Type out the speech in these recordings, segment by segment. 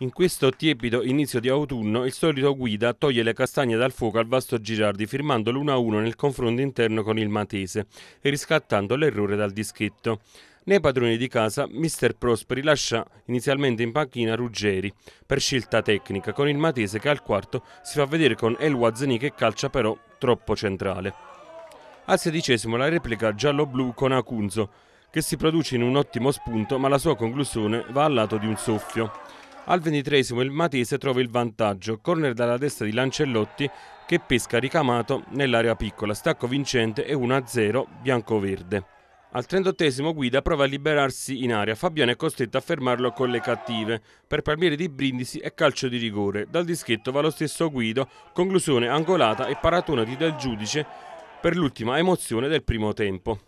In questo tiepido inizio di autunno il solito guida toglie le castagne dal fuoco al vasto Girardi firmando l'1-1 nel confronto interno con il Matese e riscattando l'errore dal dischetto. Nei padroni di casa, Mr. Prosperi lascia inizialmente in panchina Ruggeri per scelta tecnica, con il Matese che al quarto si fa vedere con El Wazzini che calcia però troppo centrale. Al sedicesimo la replica giallo-blu con Acunzo, che si produce in un ottimo spunto ma la sua conclusione va al lato di un soffio. Al ventitresimo il Matese trova il vantaggio, corner dalla destra di Lancellotti che pesca ricamato nell'area piccola, stacco vincente e 1-0 bianco-verde. Al 38 Guida prova a liberarsi in aria, Fabiano è costretto a fermarlo con le cattive, per palmieri di Brindisi e calcio di rigore. Dal dischetto va lo stesso Guido, conclusione angolata e paratona di Del Giudice per l'ultima emozione del primo tempo.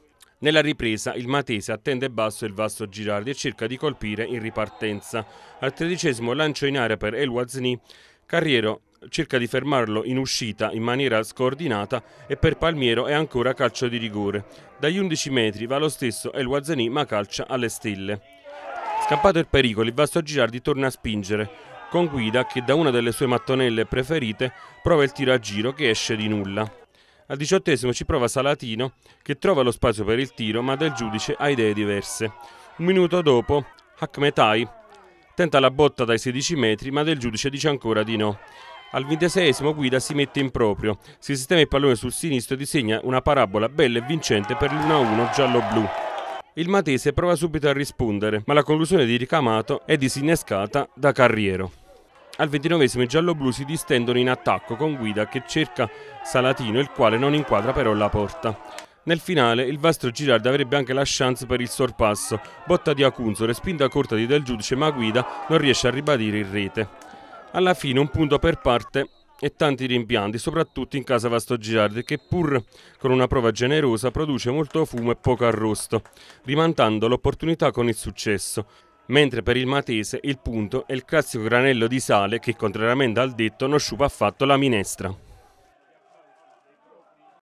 Nella ripresa il Matese attende basso il vasto Girardi e cerca di colpire in ripartenza. Al tredicesimo lancio in aria per El Wazni, Carriero cerca di fermarlo in uscita in maniera scoordinata e per Palmiero è ancora calcio di rigore. Dagli 11 metri va lo stesso El Wazni ma calcia alle stelle. Scappato il pericolo, il vasto Girardi torna a spingere, con guida che da una delle sue mattonelle preferite prova il tiro a giro che esce di nulla. Al diciottesimo ci prova Salatino che trova lo spazio per il tiro ma del giudice ha idee diverse. Un minuto dopo Hakmetai tenta la botta dai 16 metri ma del giudice dice ancora di no. Al ventiseiesimo Guida si mette in proprio, si sistema il pallone sul sinistro e disegna una parabola bella e vincente per l'1-1 giallo-blu. Il Matese prova subito a rispondere, ma la conclusione di Ricamato è disinnescata da Carriero. Al ventinovesimo i gialloblu si distendono in attacco con Guida che cerca Salatino il quale non inquadra però la porta. Nel finale il Vastro Girard avrebbe anche la chance per il sorpasso, botta di Acunzo, respinta corta di Del Giudice ma Guida non riesce a ribadire in rete. Alla fine un punto per parte e tanti rimpianti, soprattutto in casa Vasto Girard che pur con una prova generosa produce molto fumo e poco arrosto, rimantando l'opportunità con il successo mentre per il Matese il punto è il classico granello di sale che, contrariamente al detto, non sciupa affatto la minestra.